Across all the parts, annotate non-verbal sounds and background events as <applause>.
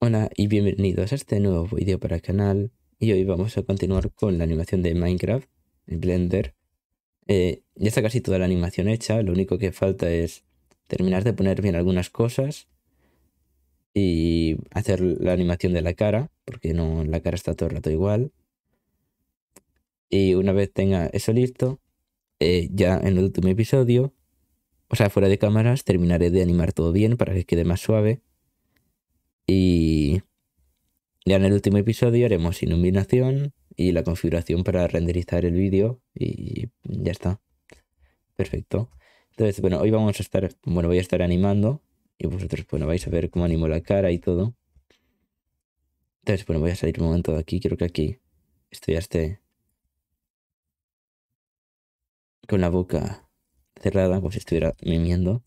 Hola y bienvenidos a este nuevo vídeo para el canal y hoy vamos a continuar con la animación de Minecraft en Blender. Eh, ya está casi toda la animación hecha, lo único que falta es terminar de poner bien algunas cosas y hacer la animación de la cara, porque no la cara está todo el rato igual. Y una vez tenga eso listo, eh, ya en el último episodio, o sea, fuera de cámaras, terminaré de animar todo bien para que quede más suave y ya en el último episodio haremos iluminación y la configuración para renderizar el vídeo y ya está. Perfecto. Entonces, bueno, hoy vamos a estar, bueno, voy a estar animando y vosotros, bueno, vais a ver cómo animo la cara y todo. Entonces, bueno, voy a salir un momento de aquí, creo que aquí estoy con la boca cerrada, como si estuviera mimiendo.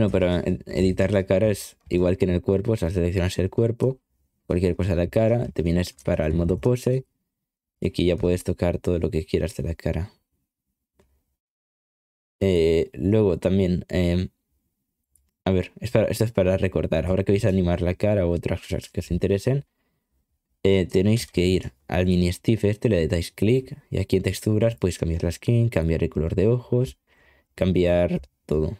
Bueno, para editar la cara es igual que en el cuerpo, o sea, seleccionas el cuerpo, cualquier cosa de la cara, te vienes para el modo pose y aquí ya puedes tocar todo lo que quieras de la cara. Eh, luego también, em, a ver, esto es para recordar, ahora que vais a animar la cara o otras cosas que os interesen, eh, tenéis que ir al mini Steve este, le dais clic y aquí en texturas podéis cambiar la skin, cambiar el color de ojos, cambiar todo.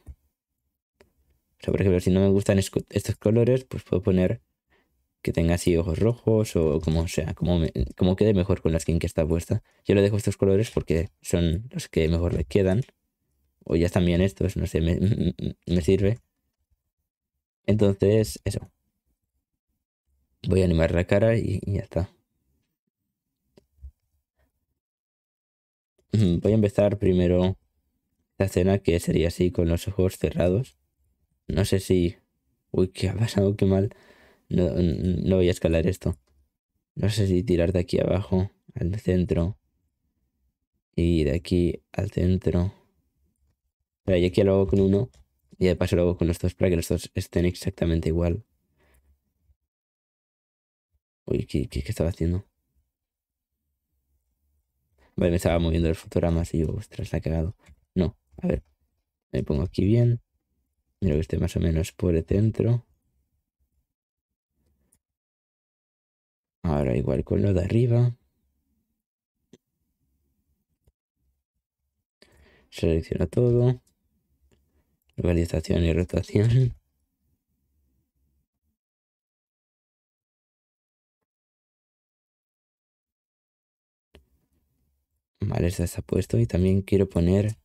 O sea, por ejemplo, si no me gustan estos colores, pues puedo poner que tenga así ojos rojos o como sea, como, como quede mejor con la skin que está puesta. Yo le dejo estos colores porque son los que mejor le quedan. O ya están bien estos, no sé, <laughs> me, sirve. Entonces, eso. Voy a animar la cara y, y ya está. Voy a empezar primero la escena que sería así con los ojos cerrados. No sé si... Uy, ¿qué ha pasado? Qué mal. No, voy a escalar esto. No sé si tirar de aquí abajo al centro. Y de aquí al centro. Pero yo aquí lo hago con uno. Y de paso lo hago con los dos para que los dos estén exactamente igual. Uy, ¿qué, estaba haciendo? Vale, me estaba moviendo los fotogramas y yo, ostras, la he cagado. No, a ver. Me pongo aquí bien. Mira que esté más o menos por el centro. Ahora igual con lo de arriba. Selecciono todo. Localización y rotación. Vale, está puesto y también quiero poner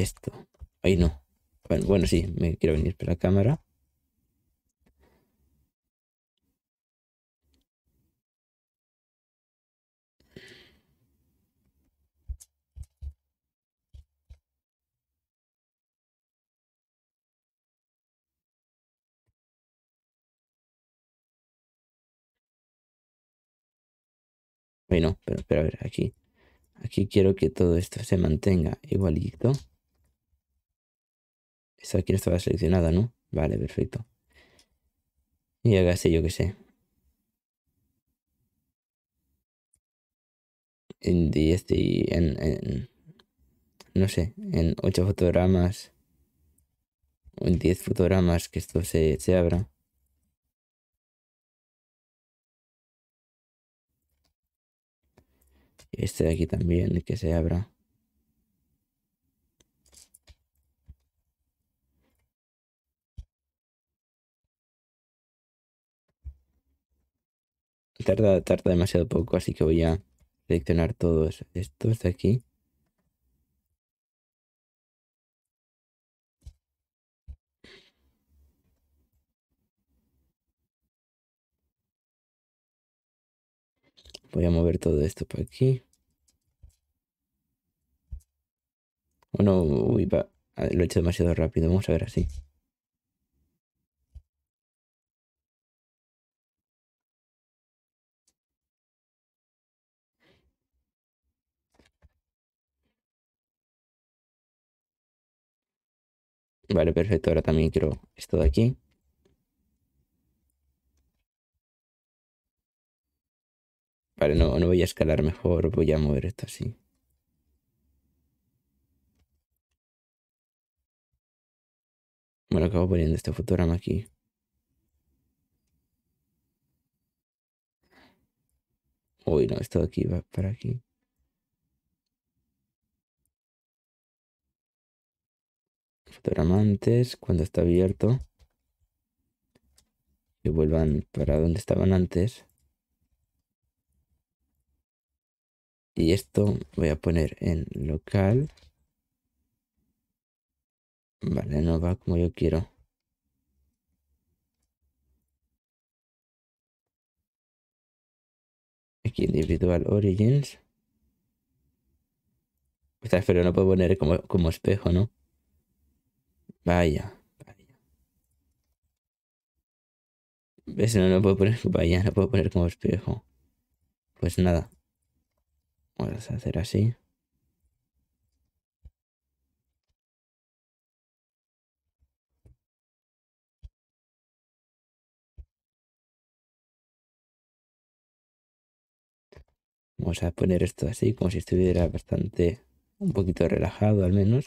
esto. Ahí no. Bueno, sí, me quiero venir para la cámara. Bueno, pero, espera, a ver, aquí, aquí quiero que todo esto se mantenga igualito esta aquí no estaba seleccionada ¿no? Vale, perfecto. Y haga sé yo qué sé. En, este, en, en, no sé, en 8 fotogramas o en 10 fotogramas que esto se, se abra. Este de aquí también, que se abra. Tarda, tarda demasiado poco, así que voy a seleccionar todos estos de aquí. Voy a mover todo esto para aquí. Bueno, lo he hecho demasiado rápido. Vamos a ver así. Vale, perfecto. Ahora también quiero esto de aquí. Vale, no, no voy a escalar mejor. Voy a mover esto así. Bueno, acabo poniendo este fotograma aquí. Uy, no, esto de aquí va para aquí. Doramantes, cuando está abierto, que vuelvan para donde estaban antes. Y esto voy a poner en local. Vale, no va como yo quiero. Aquí individual origins. pero no puedo poner como, como espejo, ¿no? Vaya, vaya. ¿Ves? No lo puedo poner vaya, lo puedo poner como espejo. Pues nada. Vamos a hacer así. Vamos a poner esto así, como si estuviera bastante, un poquito relajado al menos.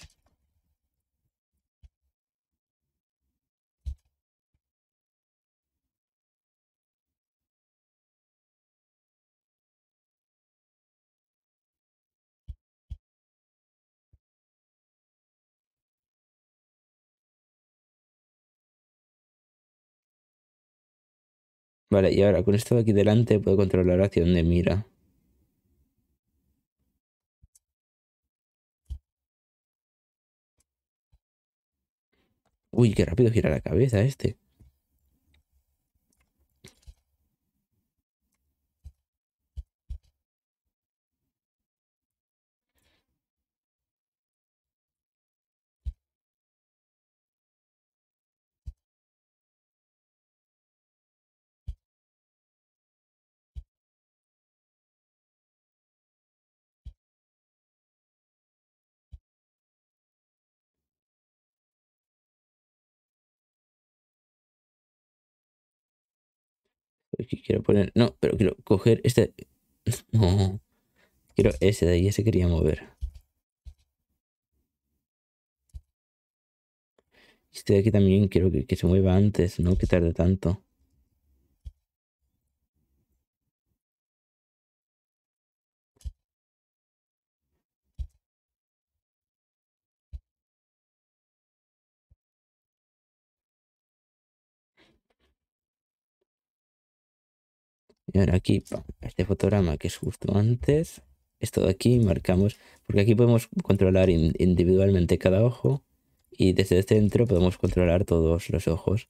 Vale, y ahora con esto de aquí delante puedo controlar hacia dónde mira. Uy, qué rápido gira la cabeza este. Aquí quiero poner. No, pero quiero coger este. <laughs> No. Quiero ese de ahí, ese quería mover. Este de aquí también quiero que, que se mueva antes, no que tarde tanto. Y aquí, este fotograma que es justo antes, esto de aquí marcamos, porque aquí podemos controlar individualmente cada ojo y desde el centro podemos controlar todos los ojos.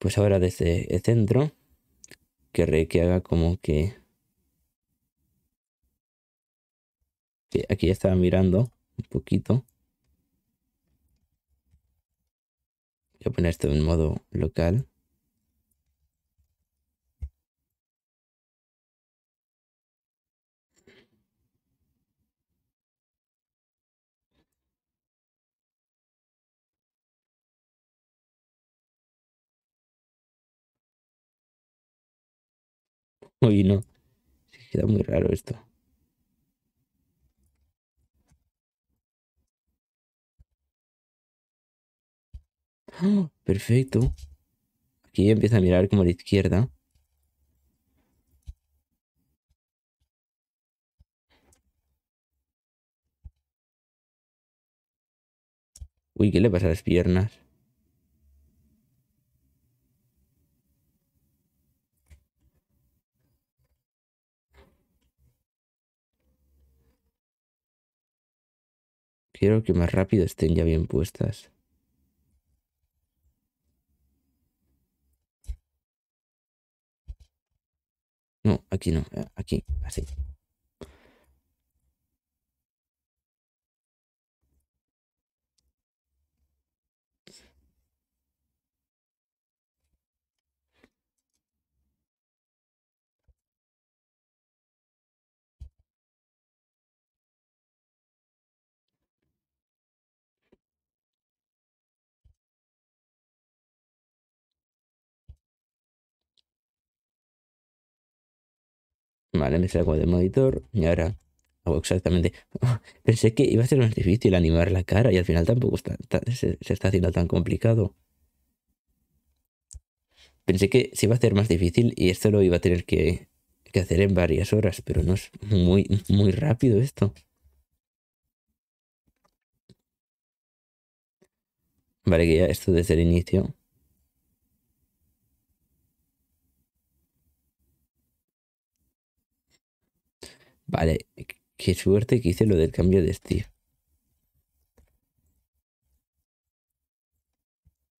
Pues ahora desde el centro querré que haga como que... que aquí estaba mirando un poquito. Voy a poner esto en modo local. <laughs> Uy, no. Se queda muy raro esto. <gasps> perfecto. Aquí empieza a mirar como a la izquierda. Uy, ¿qué le pasa a las piernas? Quiero que más rápido estén ya bien puestas. No, aquí no, eh, aquí, así. Vale, me a de monitor y ahora hago exactamente. <laughs> Pensé que iba a ser más difícil animar la cara y al final tampoco se, está haciendo tan complicado. Pensé que se iba a ser más difícil y esto lo iba a tener que, que hacer en varias horas, pero no es muy, muy rápido esto. Vale, que ya esto desde el inicio. Vale, qué suerte que hice lo del cambio de estilo.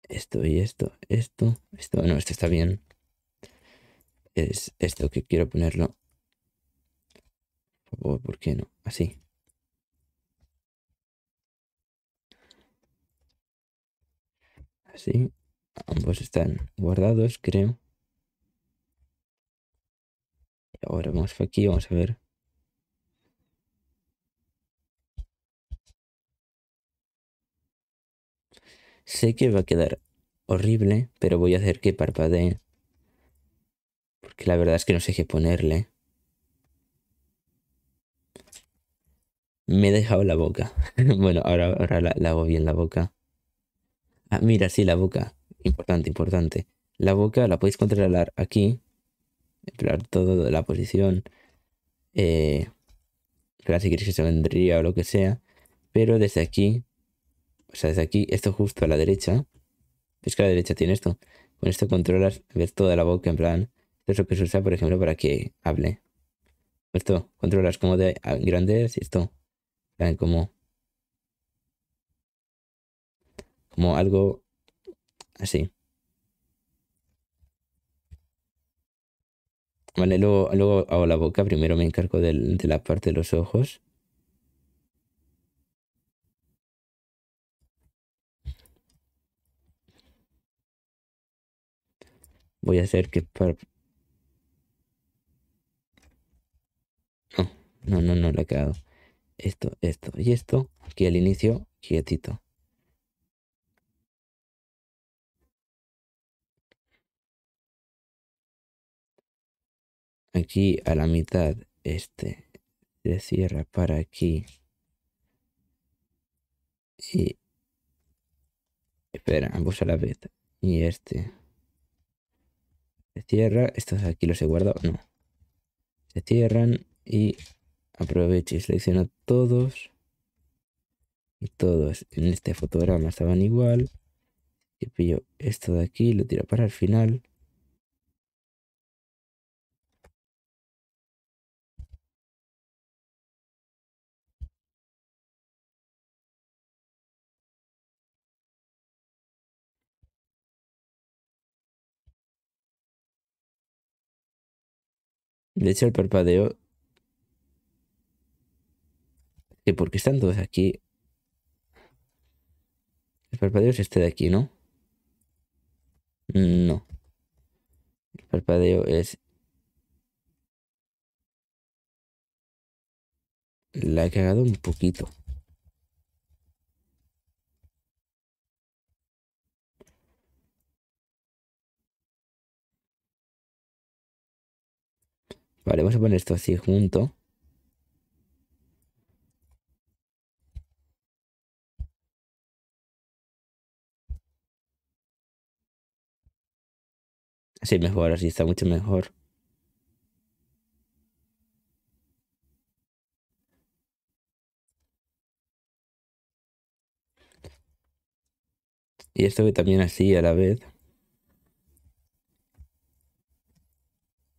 Esto y esto, esto, esto, no, esto está bien. Es esto que quiero ponerlo. Por ¿por qué no? Así. Así. Ambos están guardados, creo. ahora vamos aquí, vamos a ver. Sé que va a quedar horrible, pero voy a hacer que parpadee. Porque la verdad es que no sé qué ponerle. Me he dejado la boca. <laughs> bueno, ahora, la, hago bien la boca. Ah, mira, sí, la boca. Importante, importante. La boca la podéis controlar aquí. Entrar todo de la posición. Eh, claro, si queréis que se vendría o lo que sea. Pero desde aquí o sea, desde aquí, esto justo a la derecha. Es que a la derecha tiene esto. Con esto controlas ver toda la boca, en plan. Esto es lo que se usa, por ejemplo, para que hable. Esto, controlas como de ah, grandes y esto. como. Como algo así. Vale, luego, luego hago la boca. Primero me encargo de la parte de los ojos. Voy a hacer que para... No, no, no, no le he Esto, esto y esto. Aquí al inicio, quietito. Aquí a la mitad, este se cierra para aquí. Y... Espera, ambos a la vez. Y este. Se cierra. Estos aquí los he guardado. No. Se cierran y aprovecho y selecciono todos. Y todos en este fotograma estaban igual. Y pillo esto de aquí, lo tiro para el final. De hecho, el parpadeo. ¿Que ¿Por están todos aquí? El parpadeo es este de aquí, ¿no? No. El parpadeo es. La he cagado un poquito. Vale, vamos a poner esto así junto. Así mejor, así está mucho mejor. Y esto que también así a la vez.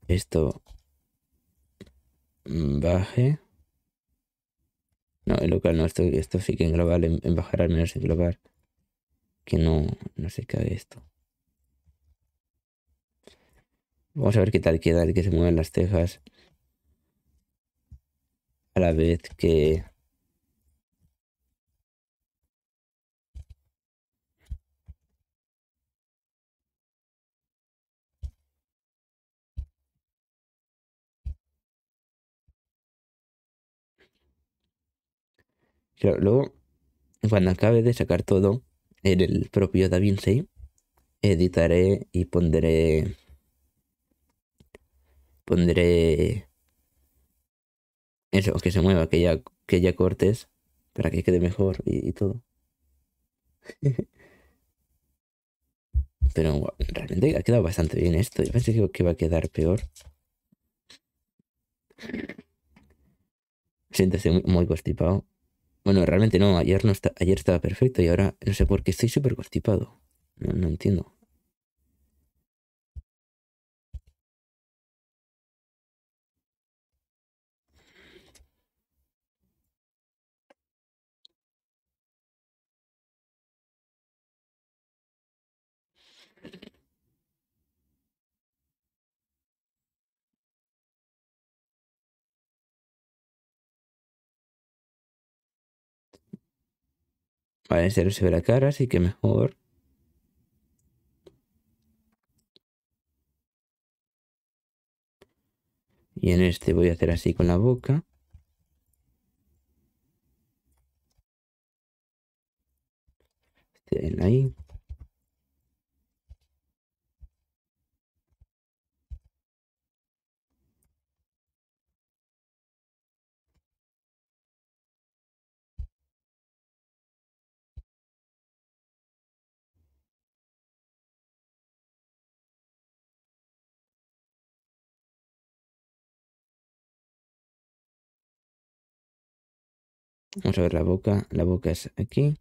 Esto baje. No, el local no, esto, esto sí que en global, en, bajar al menos en global. Que no, no se cae esto. Vamos a ver qué tal queda el que se mueven las tejas. A la vez que luego, cuando acabe de sacar todo en el propio DaVinci, editaré y pondré. Pondré. Eso, que se mueva, que ya, cortes para que quede mejor y, todo. <laughs> Pero realmente ha quedado bastante bien esto. Yo pensé que, va a quedar peor. Siéntese muy, muy constipado. Bueno, realmente no, ayer, no está, ayer estaba perfecto y ahora no sé por qué estoy súper constipado. no entiendo. Vale, en serio se ve la cara, así que mejor. Y en este voy a hacer así con la boca. Este ahí. Vamos a ver la boca. La boca es aquí.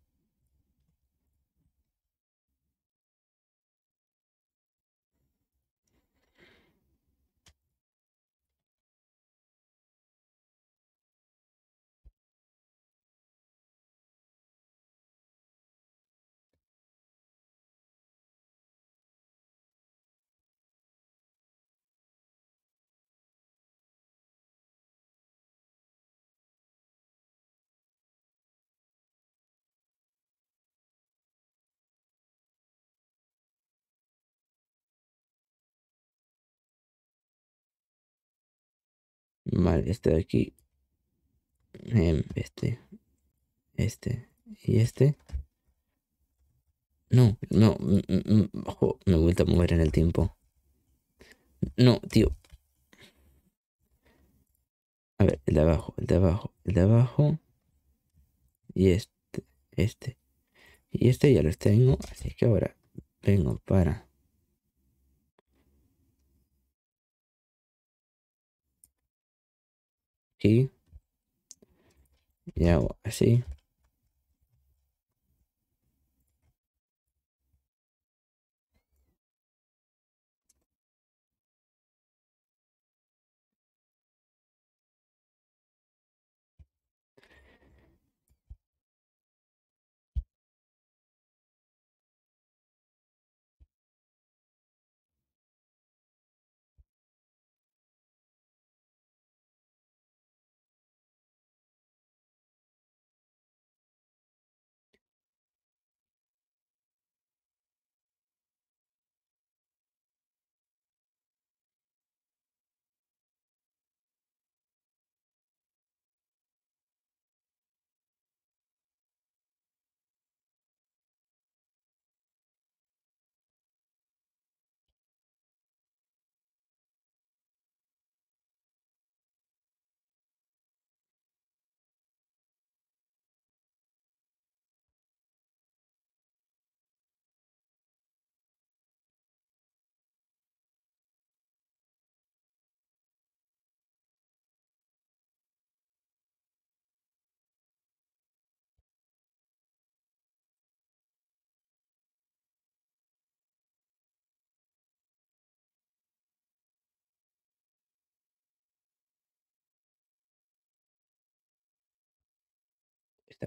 mal este de aquí, em, este, este y este. No, no, mm, mm, mm, me he vuelto a mover en el tiempo. No, tío. A ver, el de abajo, el de abajo, el de abajo. Y este, este. Y este ya los tengo, así que ahora vengo para key. Yeah, I see.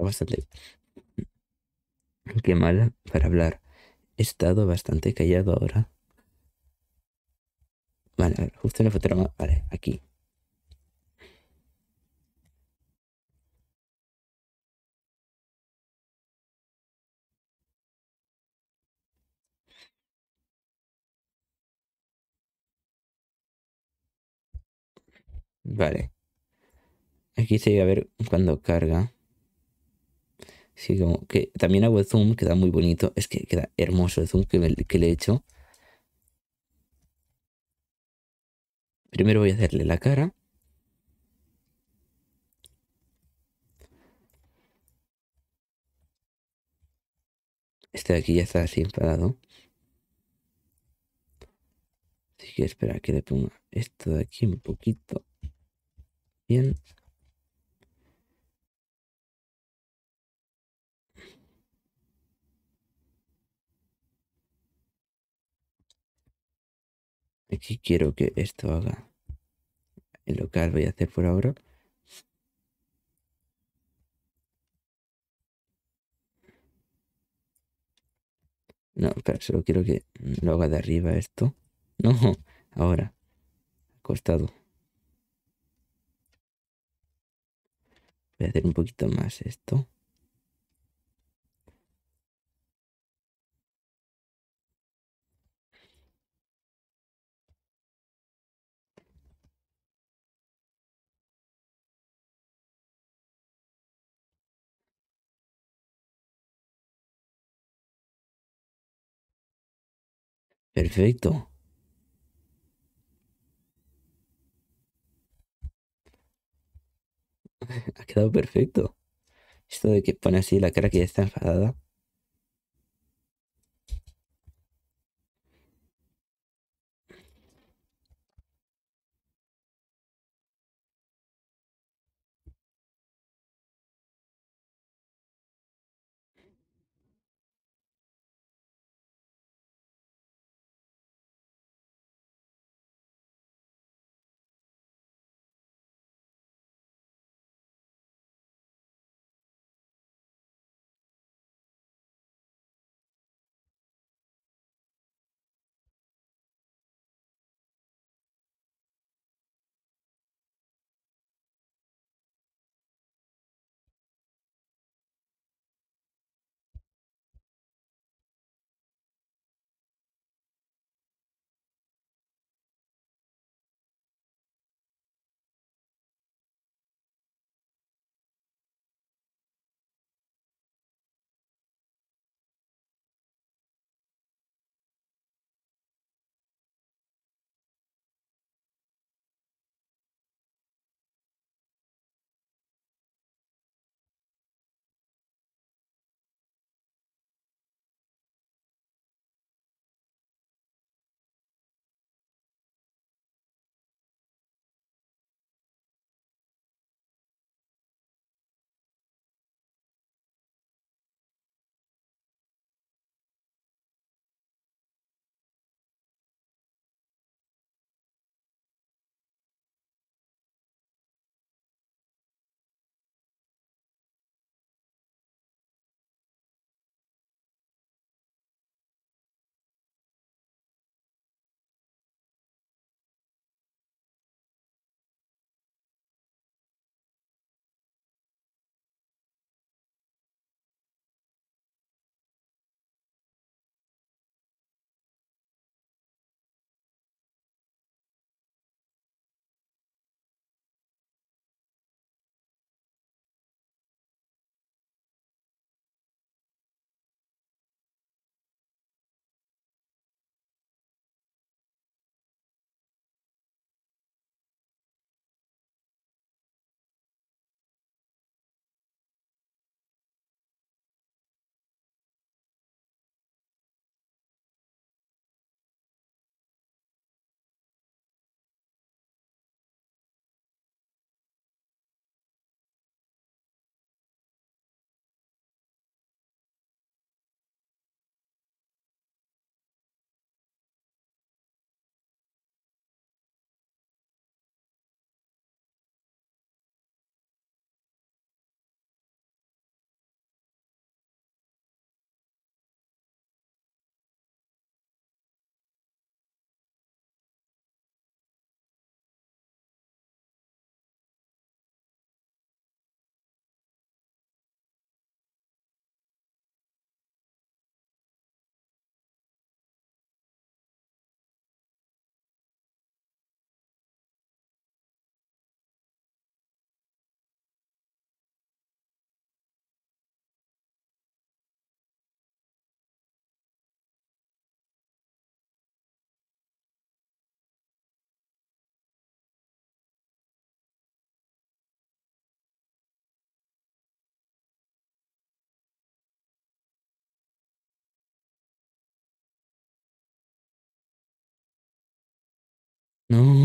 bastante... Qué mala para hablar. He estado bastante callado ahora. Vale, a ver, justo en la fotograma. Vale, aquí. Vale. Aquí se a ver cuando carga. Sí, como que también hago el zoom, queda muy bonito. Es que queda hermoso el zoom que, le he hecho. Primero voy a hacerle la cara. Este de aquí ya está así enfadado. Así que espera que le ponga esto de aquí un poquito. Bien. Aquí quiero que esto haga el local. Voy a hacer por ahora. No, pero solo quiero que lo haga de arriba esto. No, <laughs> ahora. Costado. Voy a hacer un poquito más esto. Perfecto. <laughs> Ha quedado perfecto. Esto de que pone así la cara que ya está enfadada.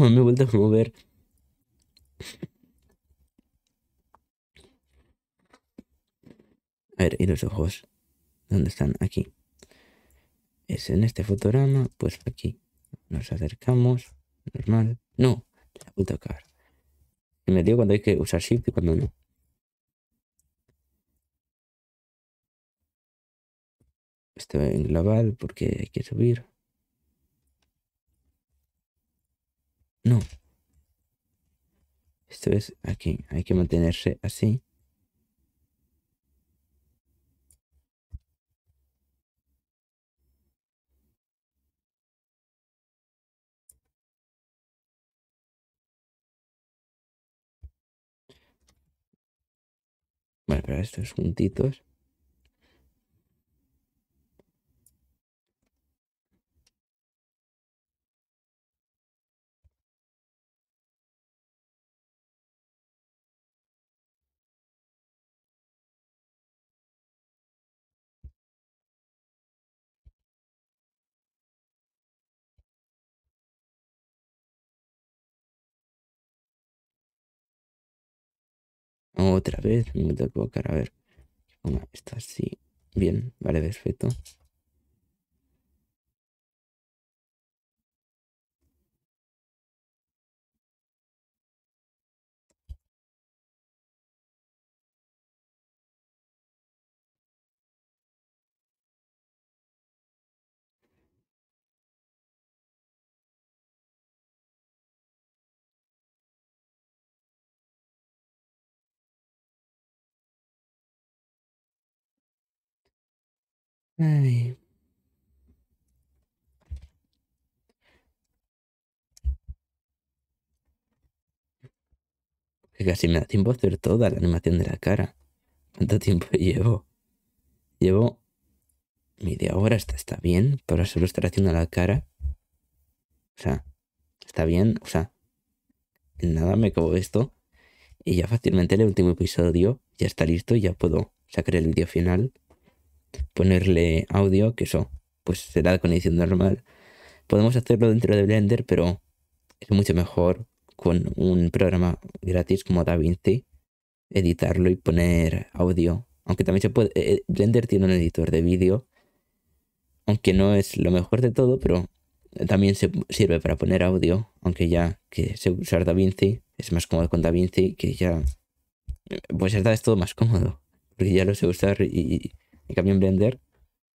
me he vuelto a mover. A ver, ¿y los ojos? ¿Dónde están? Aquí. Es en este fotograma, pues aquí. Nos acercamos. Normal. No, la puta cara. Me digo cuando hay que usar shift y cuando no. estoy en global porque hay que subir. No. Esto es aquí. Hay que mantenerse así. Bueno, pero estos juntitos. Otra vez, me voy a ver. Está así. Bien, vale, perfecto. casi me da tiempo hacer toda la animación de la cara. ¿Cuánto tiempo <laughs> llevo? Llevo media hora, está, está bien, pero solo estar haciendo la cara. O sea, está bien, o sea, en nada me acabo esto. Y ya fácilmente el último episodio ya está listo y ya puedo sacar el vídeo final ponerle audio, que eso pues será con edición normal. Podemos hacerlo dentro de Blender, pero es mucho mejor con un programa gratis como DaVinci editarlo y poner audio. Aunque también se puede. Eh, eh, Blender tiene un editor de vídeo. Aunque no es lo mejor de todo, pero también se sirve para poner audio. Aunque ya que se usar DaVinci es más cómodo con DaVinci que ya. Pues ya es todo más cómodo. Porque ya lo sé usar y, en cambio, en Blender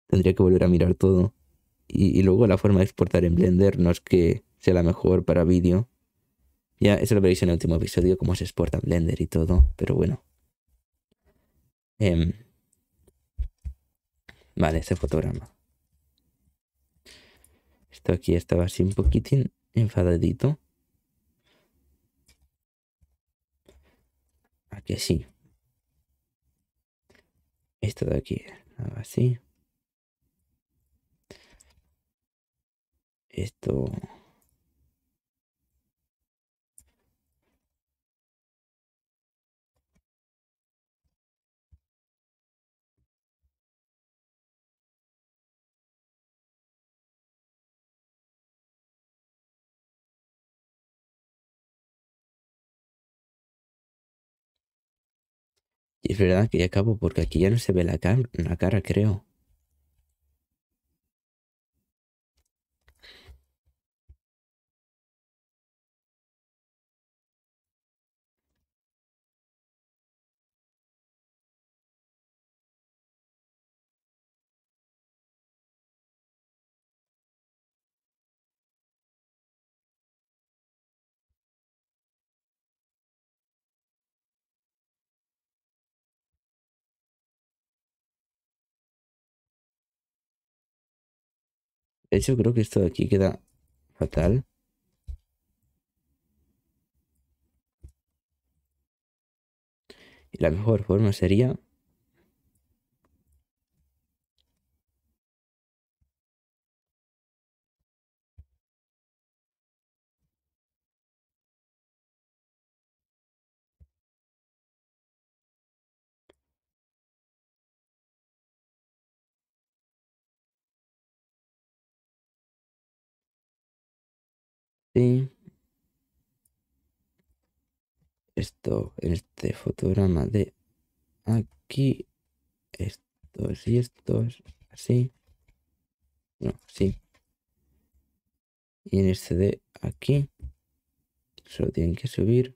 tendría que volver a mirar todo. Y, luego la forma de exportar en Blender no es que sea la mejor para vídeo. Ya, eso lo veréis en el último episodio, cómo se exporta Blender y todo, pero bueno. Em, vale, ese fotograma. Esto aquí estaba así un poquitín enfadadito. Aquí sí. Esto de aquí así ah, esto es verdad que ya acabo porque aquí ya no se ve la, la cara, creo. De hecho, creo que esto de aquí queda fatal. Y la mejor forma sería esto, en este fotograma de aquí, estos y estos, así, no, sí, y en este de aquí, solo tienen que subir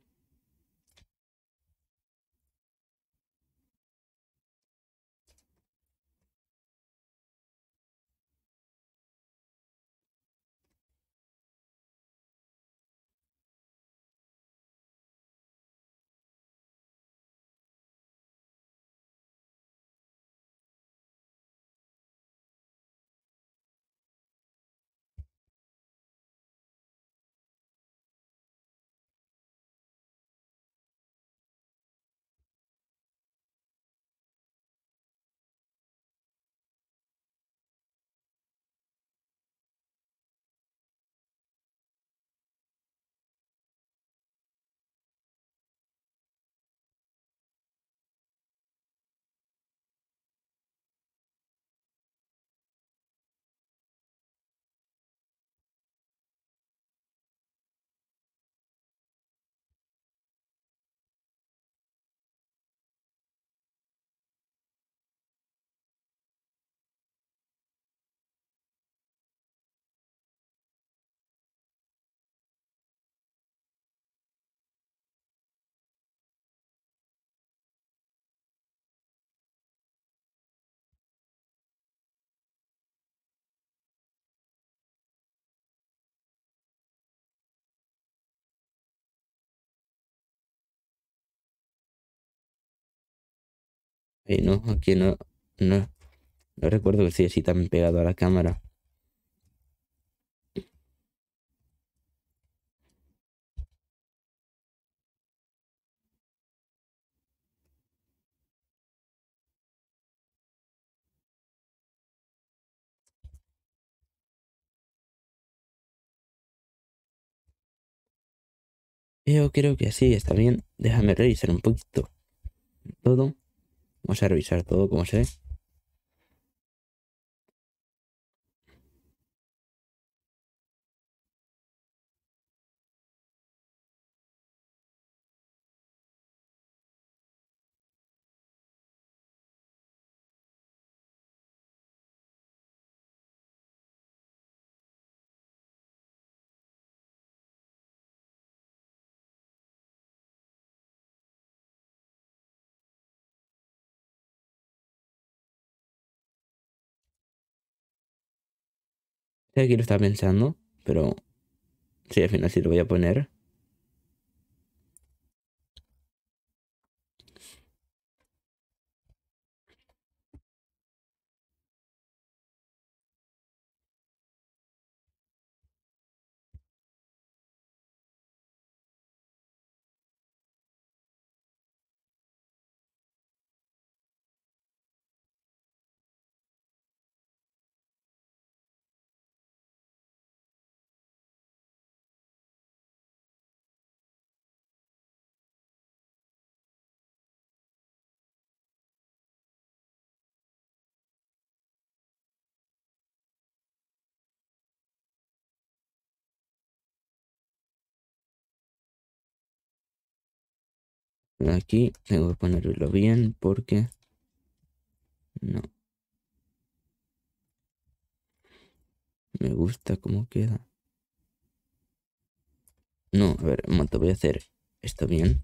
Eh, no, aquí no, no, no recuerdo que esté así tan pegado a la cámara. Yo creo que sí, está bien. Déjame revisar un poquito todo. Vamos a revisar todo como se ve. Sé que lo estaba pensando, pero sí, al final sí lo voy a poner. Aquí tengo que ponerlo bien porque... No. Me gusta cómo queda. No, a ver, un voy a hacer esto bien.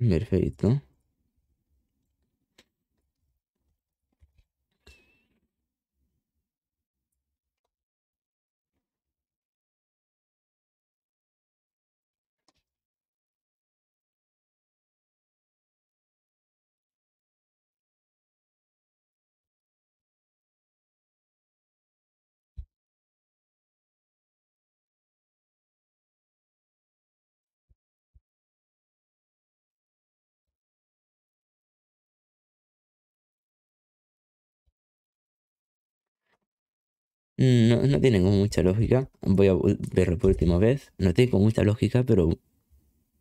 Lurer på Mm, no, no tiene mucha lógica. Voy a verlo por última vez. No tiene mucha lógica, pero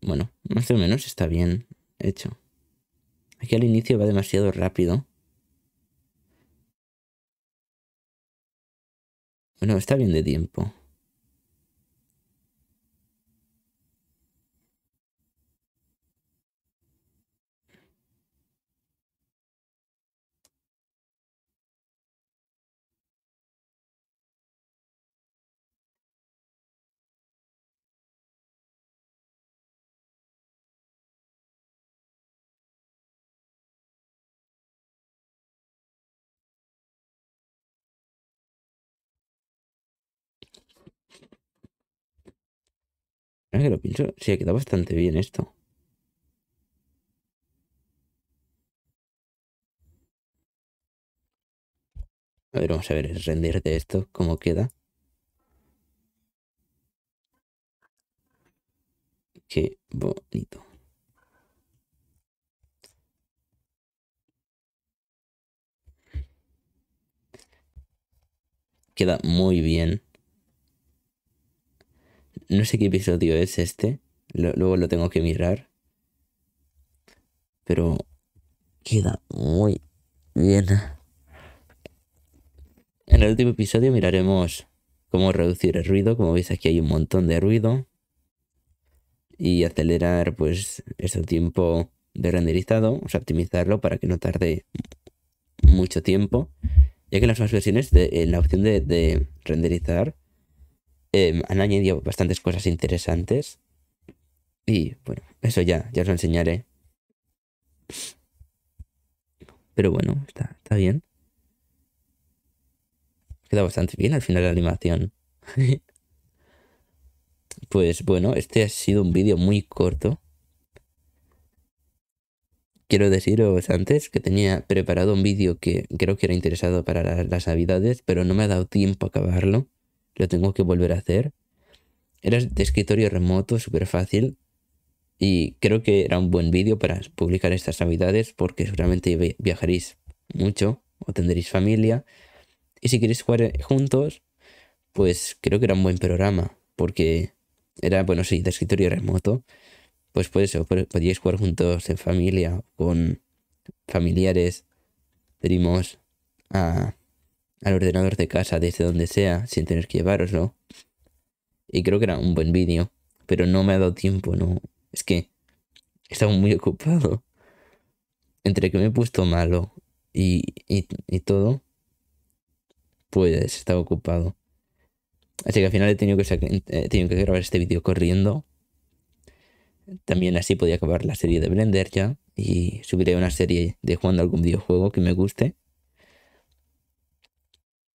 bueno, más o menos está bien hecho. Aquí al inicio va demasiado rápido. Bueno, está bien de tiempo. Ah, que lo pienso, si ha quedado bastante bien esto. A ver, vamos a ver el render de esto, cómo queda. Qué bonito. Queda muy bien no sé qué episodio es este. luego lo tengo que mirar. Pero queda muy bien. En el último episodio miraremos cómo reducir el ruido. Como veis aquí hay un montón de ruido. Y acelerar pues ese tiempo de renderizado. O sea, optimizarlo para que no tarde mucho tiempo. Ya que las más versiones, de, en la opción de renderizar, Em, han añadido bastantes cosas interesantes. Y bueno, eso ya, ya os lo enseñaré. Pero bueno, está, está bien. Queda bastante bien al final la animación. <laughs> pues bueno, este ha sido un vídeo muy corto. Quiero deciros antes que tenía preparado un vídeo que creo que era interesado para las navidades, pero no me ha dado tiempo a acabarlo lo tengo que volver a hacer. Era de escritorio remoto, súper fácil. Y creo que era un buen vídeo para publicar estas navidades porque seguramente viajaréis mucho o tendréis familia. Y si queréis jugar eh, juntos, pues creo que era un buen programa porque era, bueno, sí, de escritorio remoto. Pues por eso, podíais jugar juntos en familia, con familiares, primos, a al ordenador de casa desde donde sea sin tener que llevaroslo. Y creo que era un buen vídeo, pero no me ha dado tiempo, no. Es que estaba muy ocupado. Entre que me he puesto malo y, todo, pues estaba ocupado. Así que al final he tenido que, eh, he tenido que grabar este vídeo corriendo. También así podía acabar la serie de Blender ya. Y subiré una serie de jugando algún videojuego que me guste.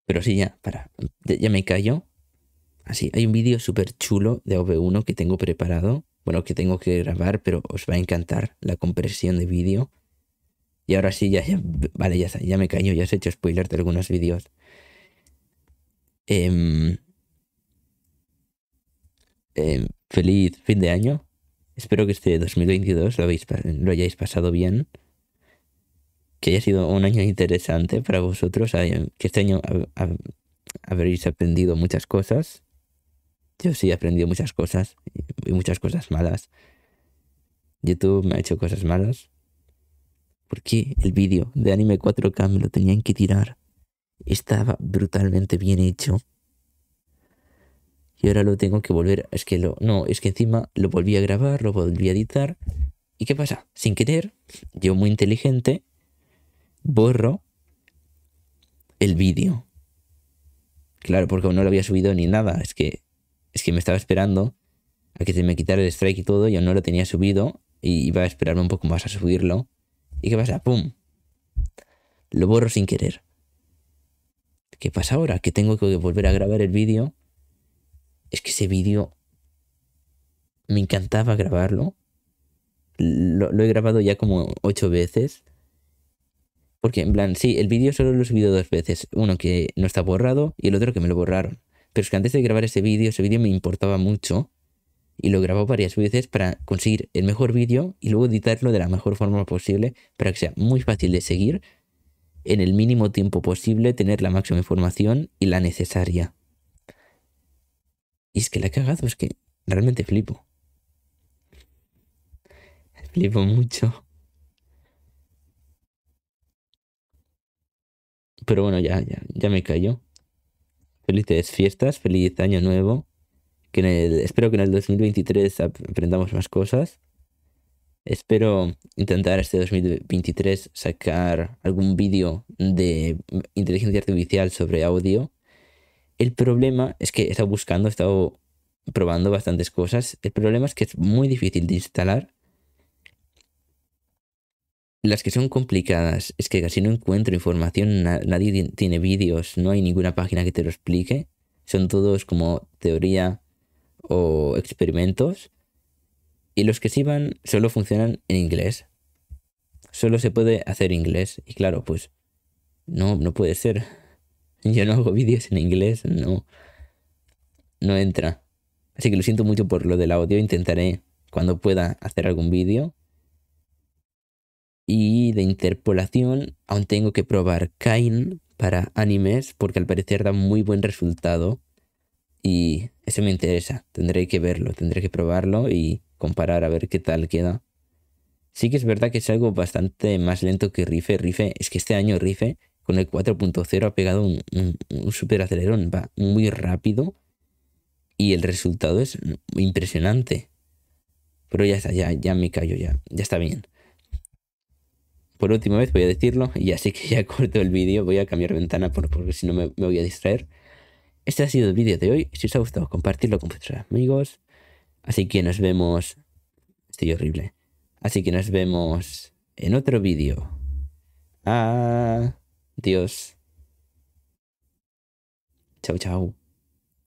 Pero sí, ya, para. Ya me callo. Así, hay un vídeo súper chulo de OV1 que tengo preparado. Bueno, que tengo que grabar, pero os va a encantar la compresión de vídeo. Y ahora sí, ya, ya vale, ya, ya me callo, ya os he hecho spoiler de algunos vídeos. Em, em, feliz fin de año. Espero que este 2022 lo, lo hayáis pasado bien que haya sido un año interesante para vosotros, que este año habréis aprendido muchas cosas. Yo sí he aprendido muchas cosas y muchas cosas malas. YouTube me ha hecho cosas malas. Porque el vídeo de Anime 4K me lo tenían que tirar? Estaba brutalmente bien hecho. Y ahora lo tengo que volver. Es que lo. No, es que encima lo volví a grabar, lo volví a editar. ¿Y qué pasa? Sin querer, yo muy inteligente, borro el vídeo. Claro, porque aún no lo había subido ni nada. Es que, es que me estaba esperando a que se me quitara el strike y todo y aún no lo tenía subido y iba a esperarme un poco más a subirlo. ¿Y qué pasa? ¡Pum! Lo borro sin querer. ¿Qué pasa ahora? Que tengo que volver a grabar el vídeo. Es que ese vídeo me encantaba grabarlo. Lo, lo, he grabado ya como ocho veces. Porque, en plan, sí, el vídeo solo lo he subido dos veces. Uno que no está borrado y el otro que me lo borraron. Pero es que antes de grabar ese vídeo, ese vídeo me importaba mucho. Y lo grabó varias veces para conseguir el mejor vídeo y luego editarlo de la mejor forma posible para que sea muy fácil de seguir, en el mínimo tiempo posible, tener la máxima información y la necesaria. Y es que la he cagado, es que realmente flipo. Flipo mucho. Pero bueno, ya, ya, ya me callo. Felices fiestas, feliz año nuevo. Que en el, espero que en el 2023 aprendamos más cosas. Espero intentar este 2023 sacar algún vídeo de inteligencia artificial sobre audio. El problema es que he estado buscando, he estado probando bastantes cosas. El problema es que es muy difícil de instalar las que son complicadas es que casi no encuentro información, nadie tiene vídeos, no hay ninguna página que te lo explique. Son todos como teoría o experimentos. Y los que sí van solo funcionan en inglés. Solo se puede hacer inglés. Y claro, pues no, no puede ser. <laughs> Yo no hago vídeos en inglés, no. No entra. Así que lo siento mucho por lo del audio. Intentaré cuando pueda hacer algún vídeo y de interpolación aún tengo que probar Kain para animes porque al parecer da muy buen resultado y eso me interesa. Tendré que verlo, tendré que probarlo y comparar a ver qué tal queda. Sí que es verdad que es algo bastante más lento que Rife. Rife, es que este año Rife con el 4.0 ha pegado un, super acelerón, va muy rápido y el resultado es impresionante. Pero ya está, ya, ya me callo, ya, ya está bien por última vez voy a decirlo, y así que ya <laughs> corto el vídeo, voy a cambiar ventana porque si no me, me, voy a distraer. Este ha sido el vídeo de hoy, si os ha gustado compartirlo con vuestros amigos, así que nos vemos... Estoy horrible. Así que nos vemos en otro vídeo. Adiós. Chao, chao.